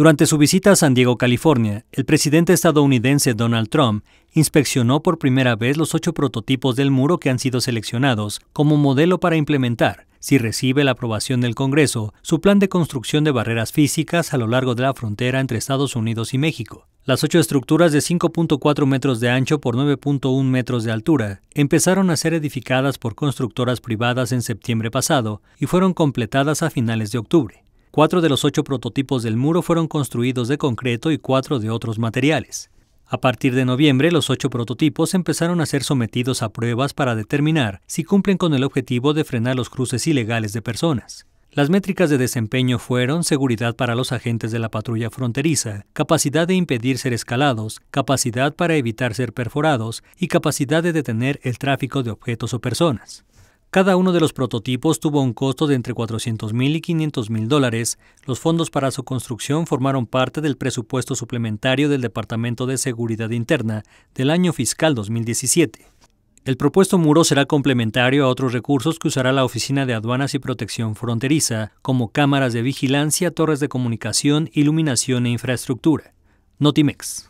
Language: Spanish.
Durante su visita a San Diego, California, el presidente estadounidense Donald Trump inspeccionó por primera vez los ocho prototipos del muro que han sido seleccionados como modelo para implementar, si recibe la aprobación del Congreso, su plan de construcción de barreras físicas a lo largo de la frontera entre Estados Unidos y México. Las ocho estructuras de 5.4 metros de ancho por 9.1 metros de altura empezaron a ser edificadas por constructoras privadas en septiembre pasado y fueron completadas a finales de octubre. Cuatro de los ocho prototipos del muro fueron construidos de concreto y cuatro de otros materiales. A partir de noviembre, los ocho prototipos empezaron a ser sometidos a pruebas para determinar si cumplen con el objetivo de frenar los cruces ilegales de personas. Las métricas de desempeño fueron seguridad para los agentes de la patrulla fronteriza, capacidad de impedir ser escalados, capacidad para evitar ser perforados y capacidad de detener el tráfico de objetos o personas. Cada uno de los prototipos tuvo un costo de entre 400.000 y 500.000 dólares. Los fondos para su construcción formaron parte del presupuesto suplementario del Departamento de Seguridad Interna del año fiscal 2017. El propuesto muro será complementario a otros recursos que usará la Oficina de Aduanas y Protección Fronteriza, como cámaras de vigilancia, torres de comunicación, iluminación e infraestructura. Notimex.